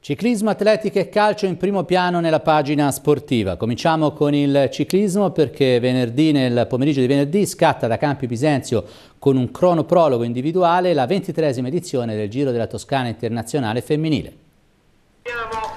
Ciclismo, atletica e calcio in primo piano nella pagina sportiva. Cominciamo con il ciclismo perché venerdì, nel pomeriggio di venerdì, scatta da Campi Bisenzio con un cronoprologo individuale la ventitresima edizione del Giro della Toscana Internazionale Femminile. Siamo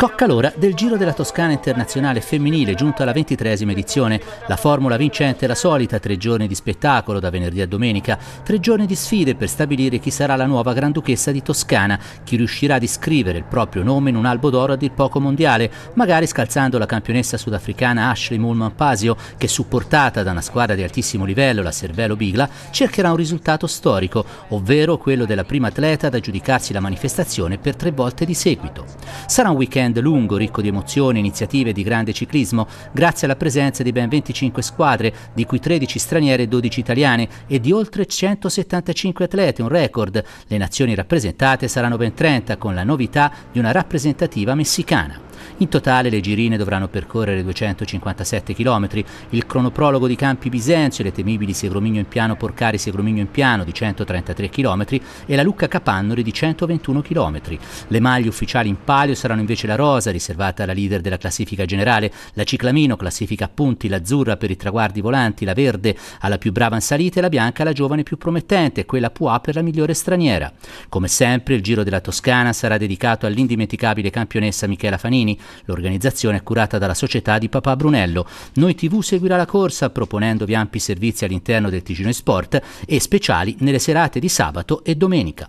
Scocca l'ora del Giro della Toscana internazionale femminile giunto alla ventitresima edizione. La formula vincente è la solita, tre giorni di spettacolo da venerdì a domenica, tre giorni di sfide per stabilire chi sarà la nuova Granduchessa di Toscana, chi riuscirà a iscrivere il proprio nome in un albo d'oro a dir poco mondiale, magari scalzando la campionessa sudafricana Ashley Mulman Pasio che supportata da una squadra di altissimo livello, la Cervello Bigla, cercherà un risultato storico, ovvero quello della prima atleta ad aggiudicarsi la manifestazione per tre volte di seguito. Sarà un weekend weekend lungo, ricco di emozioni iniziative e di grande ciclismo, grazie alla presenza di ben 25 squadre, di cui 13 straniere e 12 italiane, e di oltre 175 atleti, un record. Le nazioni rappresentate saranno ben 30, con la novità di una rappresentativa messicana. In totale le girine dovranno percorrere 257 km, il cronoprologo di Campi Bisenzio, e le temibili Segromigno in piano Porcari Segromigno in piano di 133 km e la Lucca Capannori di 121 km. Le maglie ufficiali in palio saranno invece la rosa, riservata alla leader della classifica generale, la Ciclamino, classifica a punti, l'azzurra per i traguardi volanti, la verde alla più brava in salita e la bianca alla giovane più promettente, quella Pua per la migliore straniera. Come sempre il Giro della Toscana sarà dedicato all'indimenticabile campionessa Michela Fanini, L'organizzazione è curata dalla società di Papà Brunello. Noi TV seguirà la corsa proponendovi ampi servizi all'interno del Ticino Sport e speciali nelle serate di sabato e domenica.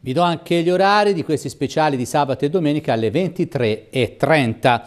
Vi do anche gli orari di questi speciali di sabato e domenica alle 23.30.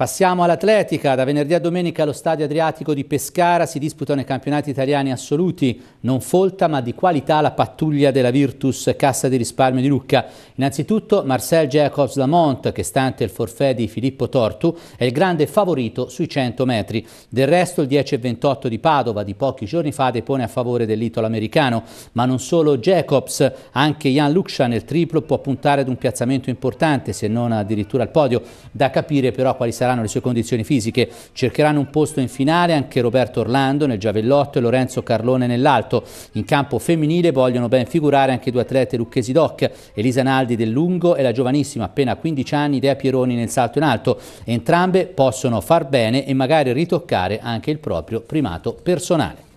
Passiamo all'atletica. Da venerdì a domenica allo Stadio Adriatico di Pescara si disputano i campionati italiani assoluti. Non folta ma di qualità la pattuglia della Virtus Cassa di risparmio di Lucca. Innanzitutto Marcel Jacobs Lamont, che stante il forfè di Filippo Tortu, è il grande favorito sui 100 metri. Del resto il 10,28 di Padova di pochi giorni fa depone a favore dell'italo americano. Ma non solo Jacobs, anche Jan Luksha nel triplo può puntare ad un piazzamento importante, se non addirittura al podio. Da capire però quali saranno saranno le sue condizioni fisiche. Cercheranno un posto in finale anche Roberto Orlando nel giavellotto e Lorenzo Carlone nell'alto. In campo femminile vogliono ben figurare anche due atlete lucchesi doc, Elisa Naldi del lungo e la giovanissima appena 15 anni Dea Pieroni nel salto in alto. Entrambe possono far bene e magari ritoccare anche il proprio primato personale.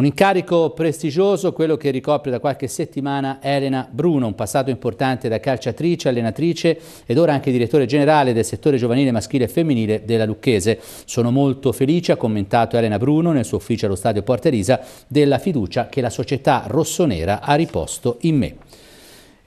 Un incarico prestigioso, quello che ricopre da qualche settimana Elena Bruno, un passato importante da calciatrice, allenatrice ed ora anche direttore generale del settore giovanile maschile e femminile della Lucchese. Sono molto felice, ha commentato Elena Bruno nel suo ufficio allo stadio Porta Elisa, della fiducia che la società rossonera ha riposto in me.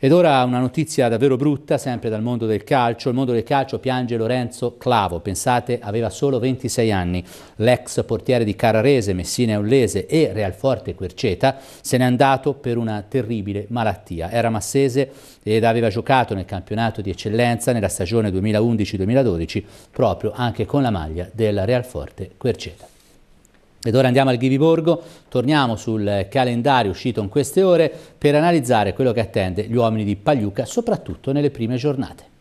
Ed ora una notizia davvero brutta, sempre dal mondo del calcio. Il mondo del calcio piange Lorenzo Clavo. Pensate, aveva solo 26 anni. L'ex portiere di Carrarese, Messina e Ullese e Real Forte Querceta se n'è andato per una terribile malattia. Era massese ed aveva giocato nel campionato di eccellenza nella stagione 2011-2012 proprio anche con la maglia del Real Forte Querceta. Ed ora andiamo al Ghiviborgo, torniamo sul calendario uscito in queste ore per analizzare quello che attende gli uomini di Pagliuca, soprattutto nelle prime giornate.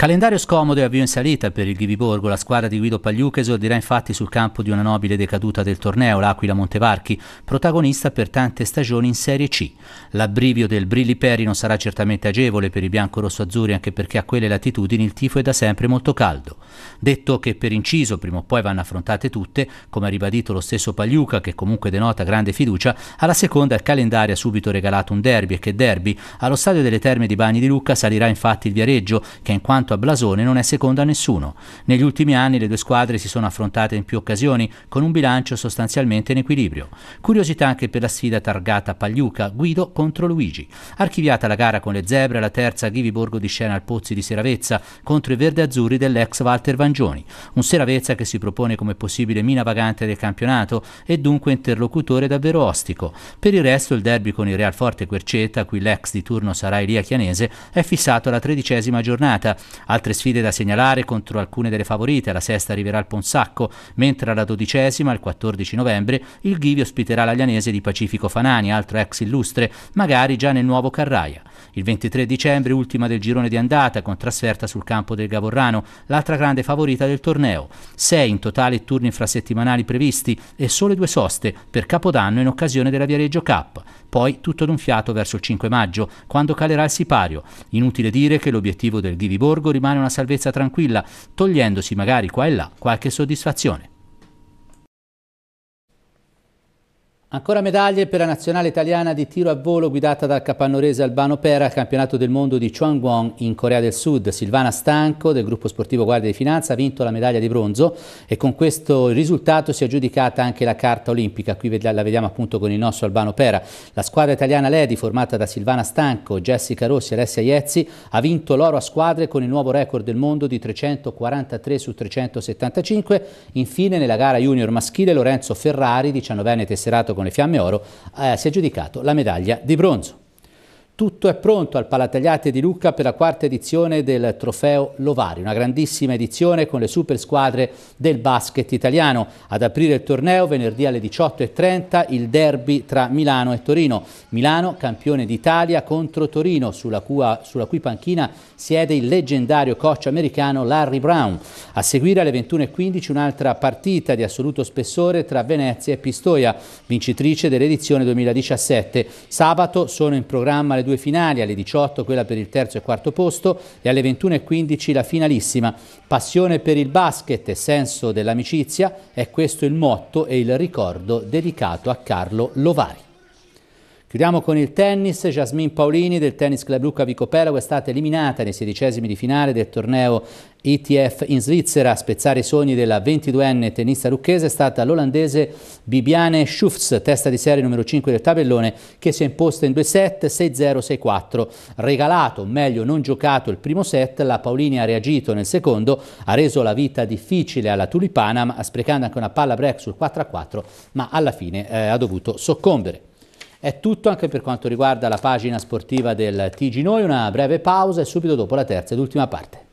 Calendario scomodo e avvio in salita per il Ghibiborgo. La squadra di Guido Pagliuca esordirà infatti sul campo di una nobile decaduta del torneo, l'Aquila Montevarchi, protagonista per tante stagioni in Serie C. L'abbrivio del Brilli Peri non sarà certamente agevole per i bianco-rosso-azzurri, anche perché a quelle latitudini il tifo è da sempre molto caldo. Detto che per inciso prima o poi vanno affrontate tutte, come ha ribadito lo stesso Pagliuca, che comunque denota grande fiducia, alla seconda il calendario ha subito regalato un derby e che derby. Allo stadio delle Terme di Bagni di Lucca salirà infatti il Viareggio, che in quanto quanto a blasone non è seconda a nessuno. Negli ultimi anni le due squadre si sono affrontate in più occasioni, con un bilancio sostanzialmente in equilibrio. Curiosità anche per la sfida targata Pagliuca, Guido contro Luigi. Archiviata la gara con le zebre, la terza Borgo di scena al Pozzi di Seravezza contro i verde azzurri dell'ex Walter Vangioni. Un Seravezza che si propone come possibile mina vagante del campionato e dunque interlocutore davvero ostico. Per il resto il derby con il Real Forte Querceta, cui l'ex di turno sarà Elia Chianese, è fissato alla tredicesima giornata, Altre sfide da segnalare contro alcune delle favorite, la sesta arriverà al Ponsacco, mentre alla dodicesima, il 14 novembre, il Ghivi ospiterà l'Aglianese di Pacifico Fanani, altro ex illustre, magari già nel nuovo Carraia. Il 23 dicembre, ultima del girone di andata, con trasferta sul campo del Gavorrano, l'altra grande favorita del torneo. Sei in totale turni infrasettimanali previsti e sole due soste per Capodanno in occasione della Viareggio Cup poi tutto d'un fiato verso il 5 maggio, quando calerà il sipario. Inutile dire che l'obiettivo del Ghiviborgo rimane una salvezza tranquilla, togliendosi magari qua e là qualche soddisfazione. Ancora medaglie per la nazionale italiana di tiro a volo guidata dal capannorese Albano Pera al campionato del mondo di Changwon in Corea del Sud. Silvana Stanco del gruppo sportivo Guardia di Finanza ha vinto la medaglia di bronzo e con questo risultato si è aggiudicata anche la carta olimpica. Qui la vediamo appunto con il nostro Albano Pera. La squadra italiana Ledi formata da Silvana Stanco, Jessica Rossi e Alessia Iezzi ha vinto l'oro a squadre con il nuovo record del mondo di 343 su 375. Infine nella gara junior maschile Lorenzo Ferrari, 19enne tesserato con con le fiamme oro, eh, si è giudicato la medaglia di bronzo. Tutto è pronto al Palatagliate di Lucca per la quarta edizione del Trofeo Lovari, una grandissima edizione con le super squadre del basket italiano. Ad aprire il torneo venerdì alle 18.30 il derby tra Milano e Torino. Milano campione d'Italia contro Torino, sulla, cua, sulla, cui panchina siede il leggendario coach americano Larry Brown. A seguire alle 21.15 un'altra partita di assoluto spessore tra Venezia e Pistoia, vincitrice dell'edizione 2017. Sabato sono in programma le due due finali, alle 18 quella per il terzo e quarto posto e alle 21.15 la finalissima. Passione per il basket e senso dell'amicizia è questo il motto e il ricordo dedicato a Carlo Lovari. Chiudiamo con il tennis, Jasmine Paolini del Tennis Club Luca Vicopello è stata eliminata nei sedicesimi di finale del torneo ITF in Svizzera. A spezzare i sogni della 22enne tennista lucchese è stata l'olandese Bibiane Schufz, testa di serie numero 5 del tabellone, che si è imposta in due set 6-0, 6-4. Regalato, o meglio non giocato, il primo set, la Paolini ha reagito nel secondo, ha reso la vita difficile alla Tulipana, sprecando anche una palla break sul 4-4, ma alla fine eh, ha dovuto soccombere. È tutto anche per quanto riguarda la pagina sportiva del TG Noi, una breve pausa e subito dopo la terza ed ultima parte.